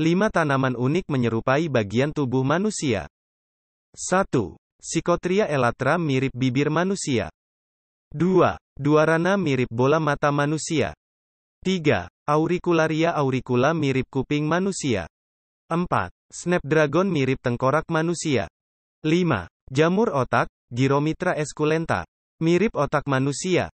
5 tanaman unik menyerupai bagian tubuh manusia. 1. Psikotria elatra mirip bibir manusia. 2. Duarana mirip bola mata manusia. 3. Auricularia auricula mirip kuping manusia. 4. Snapdragon mirip tengkorak manusia. 5. Jamur otak, Gyromitra esculenta. Mirip otak manusia.